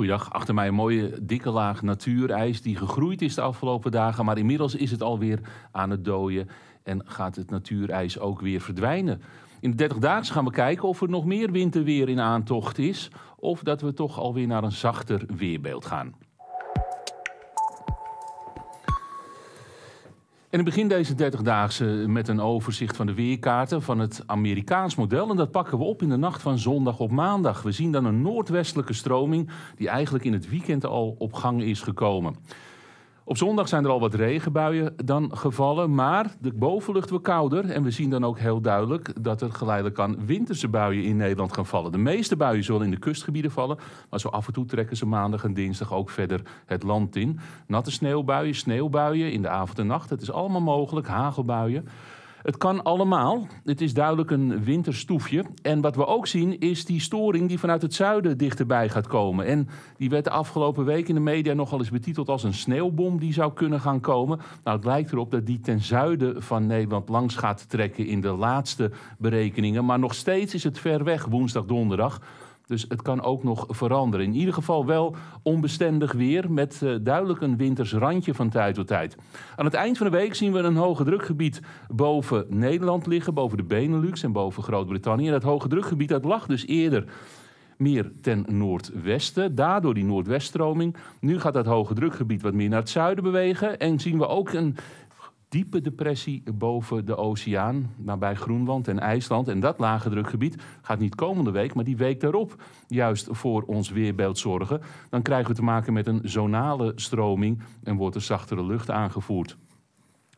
Goeiedag. Achter mij een mooie dikke laag natuurijs die gegroeid is de afgelopen dagen. Maar inmiddels is het alweer aan het dooien en gaat het natuurijs ook weer verdwijnen. In de 30 dagen gaan we kijken of er nog meer winterweer in aantocht is. Of dat we toch alweer naar een zachter weerbeeld gaan. En ik begin deze 30-daagse met een overzicht van de weerkaarten van het Amerikaans model. En dat pakken we op in de nacht van zondag op maandag. We zien dan een noordwestelijke stroming die eigenlijk in het weekend al op gang is gekomen. Op zondag zijn er al wat regenbuien dan gevallen, maar de bovenlucht wordt kouder. En we zien dan ook heel duidelijk dat er geleidelijk aan winterse buien in Nederland gaan vallen. De meeste buien zullen in de kustgebieden vallen, maar zo af en toe trekken ze maandag en dinsdag ook verder het land in. Natte sneeuwbuien, sneeuwbuien in de avond en nacht, het is allemaal mogelijk, hagelbuien. Het kan allemaal. Het is duidelijk een winterstoefje. En wat we ook zien is die storing die vanuit het zuiden dichterbij gaat komen. En die werd de afgelopen week in de media nogal eens betiteld als een sneeuwbom die zou kunnen gaan komen. Nou, het lijkt erop dat die ten zuiden van Nederland langs gaat trekken in de laatste berekeningen. Maar nog steeds is het ver weg, woensdag, donderdag. Dus het kan ook nog veranderen. In ieder geval wel onbestendig weer met eh, duidelijk een winters randje van tijd tot tijd. Aan het eind van de week zien we een hoge drukgebied boven Nederland liggen, boven de Benelux en boven Groot-Brittannië. dat hoge drukgebied dat lag dus eerder meer ten noordwesten. Daardoor die noordweststroming. Nu gaat dat hoge drukgebied wat meer naar het zuiden bewegen. En zien we ook een diepe depressie boven de oceaan, nabij Groenland en IJsland. En dat lage drukgebied gaat niet komende week, maar die week daarop juist voor ons weerbeeld zorgen. Dan krijgen we te maken met een zonale stroming en wordt er zachtere lucht aangevoerd.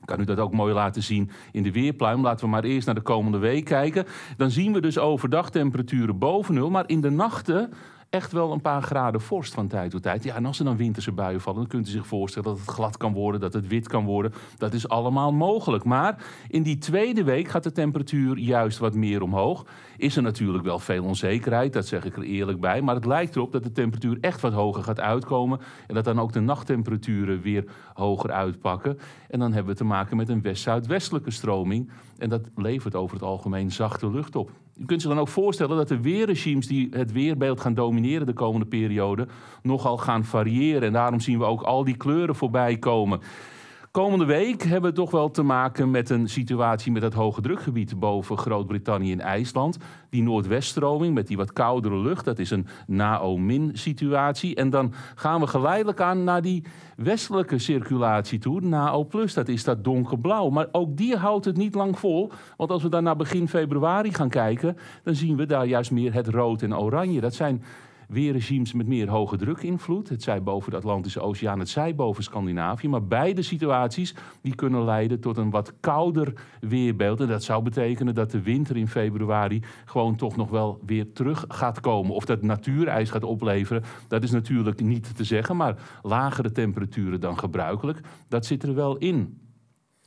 Ik kan u dat ook mooi laten zien in de weerpluim. Laten we maar eerst naar de komende week kijken. Dan zien we dus overdag temperaturen boven nul, maar in de nachten echt wel een paar graden vorst van tijd tot tijd. Ja, en als er dan winterse buien vallen, dan kunt u zich voorstellen dat het glad kan worden, dat het wit kan worden. Dat is allemaal mogelijk. Maar in die tweede week gaat de temperatuur juist wat meer omhoog. Is er natuurlijk wel veel onzekerheid, dat zeg ik er eerlijk bij. Maar het lijkt erop dat de temperatuur echt wat hoger gaat uitkomen. En dat dan ook de nachttemperaturen weer hoger uitpakken. En dan hebben we te maken met een west-zuidwestelijke stroming. En dat levert over het algemeen zachte lucht op je kunt je dan ook voorstellen dat de weerregimes die het weerbeeld gaan domineren de komende periode nogal gaan variëren. En daarom zien we ook al die kleuren voorbij komen. Komende week hebben we toch wel te maken met een situatie met dat hoge drukgebied boven Groot-Brittannië en IJsland. Die noordweststroming met die wat koudere lucht, dat is een NAO-min situatie. En dan gaan we geleidelijk aan naar die westelijke circulatie toe, NAO+. Dat is dat donkerblauw. Maar ook die houdt het niet lang vol. Want als we dan naar begin februari gaan kijken, dan zien we daar juist meer het rood en oranje. Dat zijn weer regimes met meer hoge invloed. Het zij boven de Atlantische Oceaan, het zij boven Scandinavië. Maar beide situaties die kunnen leiden tot een wat kouder weerbeeld. En dat zou betekenen dat de winter in februari gewoon toch nog wel weer terug gaat komen. Of dat natuurijs gaat opleveren, dat is natuurlijk niet te zeggen. Maar lagere temperaturen dan gebruikelijk, dat zit er wel in.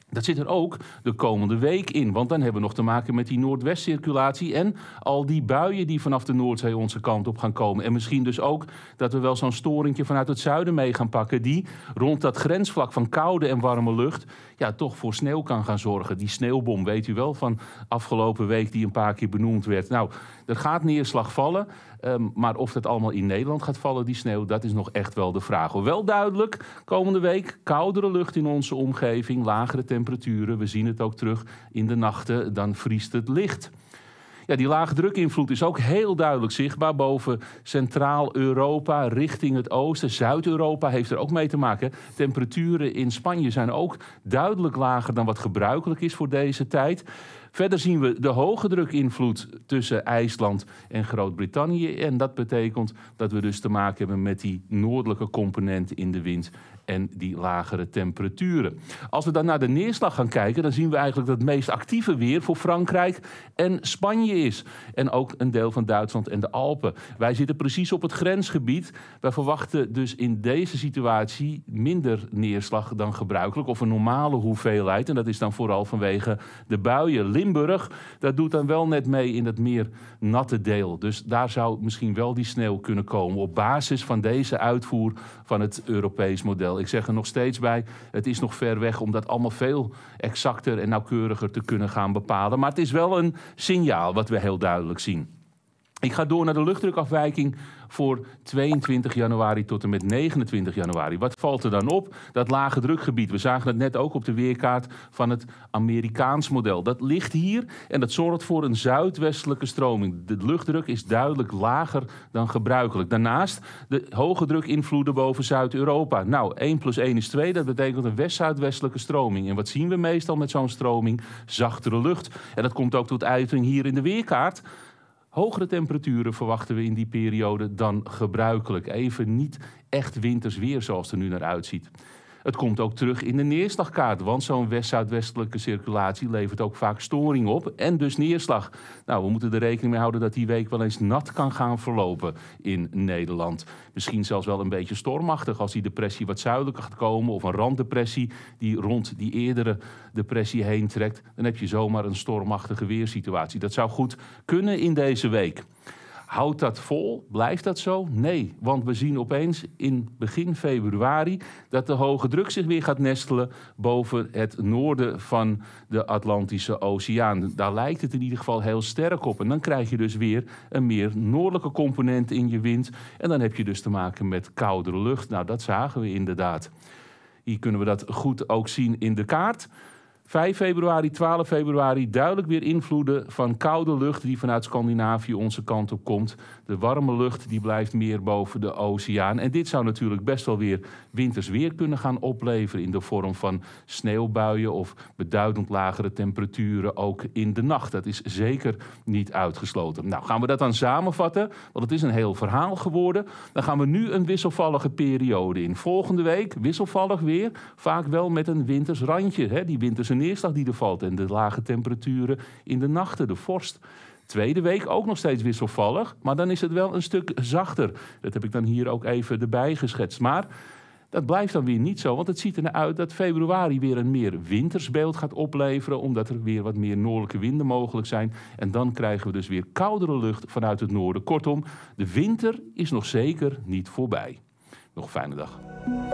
Dat zit er ook de komende week in, want dan hebben we nog te maken met die noordwestcirculatie en al die buien die vanaf de Noordzee onze kant op gaan komen. En misschien dus ook dat we wel zo'n storingje vanuit het zuiden mee gaan pakken, die rond dat grensvlak van koude en warme lucht ja, toch voor sneeuw kan gaan zorgen. Die sneeuwbom, weet u wel, van afgelopen week die een paar keer benoemd werd. Nou, er gaat neerslag vallen, ehm, maar of dat allemaal in Nederland gaat vallen, die sneeuw, dat is nog echt wel de vraag. Wel duidelijk, komende week koudere lucht in onze omgeving, lagere temperaturen temperaturen. We zien het ook terug in de nachten, dan vriest het licht. Ja, die laagdrukinvloed is ook heel duidelijk zichtbaar boven Centraal-Europa richting het oosten. Zuid-Europa heeft er ook mee te maken. Temperaturen in Spanje zijn ook duidelijk lager dan wat gebruikelijk is voor deze tijd. Verder zien we de hoge drukinvloed tussen IJsland en Groot-Brittannië. En dat betekent dat we dus te maken hebben met die noordelijke component in de wind en die lagere temperaturen. Als we dan naar de neerslag gaan kijken, dan zien we eigenlijk dat het meest actieve weer voor Frankrijk en Spanje is. En ook een deel van Duitsland en de Alpen. Wij zitten precies op het grensgebied. Wij verwachten dus in deze situatie minder neerslag dan gebruikelijk of een normale hoeveelheid. En dat is dan vooral vanwege de buien. Limburg, dat doet dan wel net mee in het meer natte deel. Dus daar zou misschien wel die sneeuw kunnen komen op basis van deze uitvoer van het Europees model ik zeg er nog steeds bij, het is nog ver weg om dat allemaal veel exacter en nauwkeuriger te kunnen gaan bepalen. Maar het is wel een signaal wat we heel duidelijk zien. Ik ga door naar de luchtdrukafwijking voor 22 januari tot en met 29 januari. Wat valt er dan op? Dat lage drukgebied. We zagen het net ook op de weerkaart van het Amerikaans model. Dat ligt hier en dat zorgt voor een zuidwestelijke stroming. De luchtdruk is duidelijk lager dan gebruikelijk. Daarnaast de hoge druk invloeden boven Zuid-Europa. Nou, 1 plus 1 is 2. Dat betekent een west-zuidwestelijke stroming. En wat zien we meestal met zo'n stroming? Zachtere lucht. En dat komt ook tot uiting hier in de weerkaart. Hogere temperaturen verwachten we in die periode dan gebruikelijk. Even niet echt winters weer zoals het er nu naar uitziet. Het komt ook terug in de neerslagkaart, want zo'n west-zuidwestelijke circulatie levert ook vaak storing op en dus neerslag. Nou, we moeten er rekening mee houden dat die week wel eens nat kan gaan verlopen in Nederland. Misschien zelfs wel een beetje stormachtig als die depressie wat zuidelijker gaat komen of een randdepressie die rond die eerdere depressie heen trekt. Dan heb je zomaar een stormachtige weersituatie. Dat zou goed kunnen in deze week. Houdt dat vol? Blijft dat zo? Nee, want we zien opeens in begin februari dat de hoge druk zich weer gaat nestelen boven het noorden van de Atlantische Oceaan. Daar lijkt het in ieder geval heel sterk op. En dan krijg je dus weer een meer noordelijke component in je wind. En dan heb je dus te maken met koudere lucht. Nou, dat zagen we inderdaad. Hier kunnen we dat goed ook zien in de kaart. 5 februari, 12 februari duidelijk weer invloeden van koude lucht die vanuit Scandinavië onze kant op komt. De warme lucht die blijft meer boven de oceaan. En dit zou natuurlijk best wel weer winters weer kunnen gaan opleveren in de vorm van sneeuwbuien of beduidend lagere temperaturen ook in de nacht. Dat is zeker niet uitgesloten. Nou, gaan we dat dan samenvatten, want het is een heel verhaal geworden. Dan gaan we nu een wisselvallige periode in. Volgende week wisselvallig weer, vaak wel met een winters randje. Hè? Die winters neerslag die er valt en de lage temperaturen in de nachten, de vorst. Tweede week ook nog steeds wisselvallig, maar dan is het wel een stuk zachter. Dat heb ik dan hier ook even erbij geschetst. Maar dat blijft dan weer niet zo, want het ziet eruit dat februari weer een meer wintersbeeld gaat opleveren, omdat er weer wat meer noordelijke winden mogelijk zijn. En dan krijgen we dus weer koudere lucht vanuit het noorden. Kortom, de winter is nog zeker niet voorbij. Nog een fijne dag.